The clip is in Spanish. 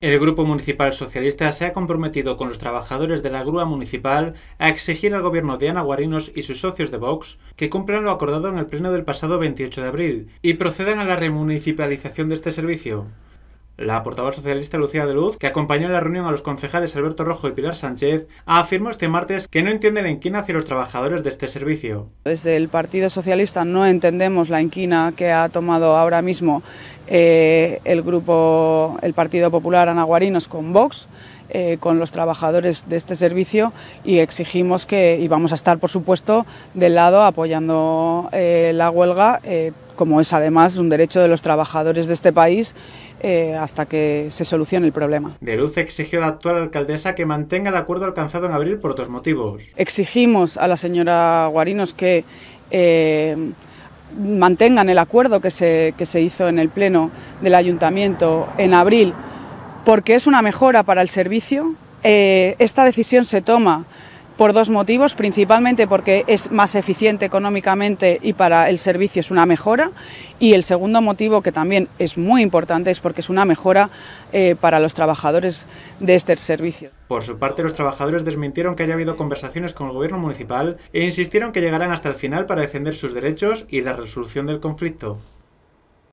El Grupo Municipal Socialista se ha comprometido con los trabajadores de la grúa municipal a exigir al gobierno de Ana Guarinos y sus socios de Vox que cumplan lo acordado en el pleno del pasado 28 de abril y procedan a la remunicipalización de este servicio. La portavoz socialista Lucía de Luz, que acompañó en la reunión a los concejales Alberto Rojo y Pilar Sánchez, afirmó este martes que no entiende la inquina hacia los trabajadores de este servicio. Desde el Partido Socialista no entendemos la inquina que ha tomado ahora mismo eh, el grupo, el Partido Popular Anaguarinos con Vox. Eh, con los trabajadores de este servicio y exigimos que, y vamos a estar por supuesto del lado apoyando eh, la huelga como es además un derecho de los trabajadores de este país eh, hasta que se solucione el problema. De Luz exigió a la actual alcaldesa que mantenga el acuerdo alcanzado en abril por otros motivos. Exigimos a la señora Guarinos que eh, mantengan el acuerdo que se, que se hizo en el Pleno del Ayuntamiento en abril porque es una mejora para el servicio. Eh, esta decisión se toma por dos motivos, principalmente porque es más eficiente económicamente y para el servicio es una mejora y el segundo motivo que también es muy importante es porque es una mejora eh, para los trabajadores de este servicio. Por su parte, los trabajadores desmintieron que haya habido conversaciones con el gobierno municipal e insistieron que llegarán hasta el final para defender sus derechos y la resolución del conflicto.